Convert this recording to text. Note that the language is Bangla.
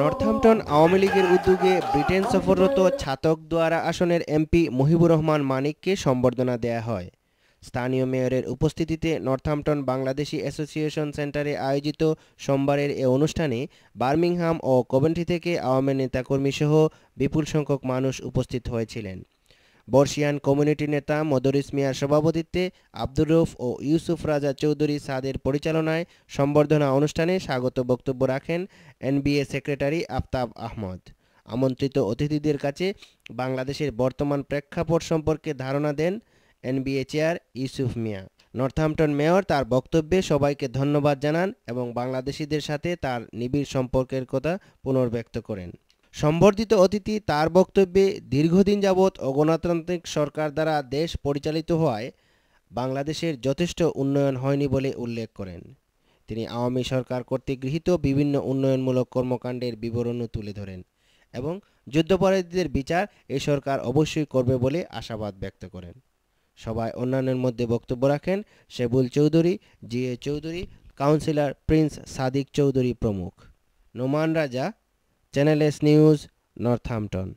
নর্থহ্যাম্পটন আওয়ামী লীগের উদ্যোগে ব্রিটেন সফররত ছাতক দ্বারা আসনের এমপি মহিবুর রহমান মানিককে সম্বর্ধনা দেয়া হয় স্থানীয় মেয়রের উপস্থিতিতে নর্থহ্যাম্পটন বাংলাদেশি অ্যাসোসিয়েশন সেন্টারে আয়োজিত সোমবারের এ অনুষ্ঠানে বার্মিংহাম ও কভেন্ট্রি থেকে আওয়ামী নেতাকর্মী সহ বিপুল সংখ্যক মানুষ উপস্থিত হয়েছিলেন বর্ষিয়ান কমিউনিটি নেতা মদরিস মিয়ার সভাপতিত্বে আব্দুর রফ ও ইউসুফ রাজা চৌধুরী সাদের পরিচালনায় সম্বর্ধনা অনুষ্ঠানে স্বাগত বক্তব্য রাখেন এনবিএ সেক্রেটারি আফতাব আহমদ আমন্ত্রিত অতিথিদের কাছে বাংলাদেশের বর্তমান প্রেক্ষাপট সম্পর্কে ধারণা দেন NBA chair Yusuf Miah Northampton mayor তার বক্তব্যে সবাইকে ধন্যবাদ জানান এবং বাংলাদেশিদের সাথে তার নিবিড় সম্পর্কের কথা পুনর্ব্যক্ত করেন সম্বর্ধিত অতিথি তার বক্তব্যে দীর্ঘদিন যাবৎ অগণতান্ত্রিক সরকার দ্বারা দেশ পরিচালিত হওয়ায় বাংলাদেশের যথেষ্ট উন্নয়ন হয়নি বলে উল্লেখ করেন তিনি আওয়ামী সরকার কর্তৃক গৃহীত বিভিন্ন উন্নয়নমূলক কর্মকাণ্ডের বিবরণও তুলে ধরেন এবং যুদ্ধপরাধীদের বিচার এই সরকার অবশ্যই করবে বলে আশাবাদ ব্যক্ত করেন সবাই অন্যান্যের মধ্যে বক্তব্য রাখেন Shebul Chowdhury G A Chowdhury councillor Prince Sadiq Chowdhury প্রমুখ নোমান রাজা Channel S News, Northampton.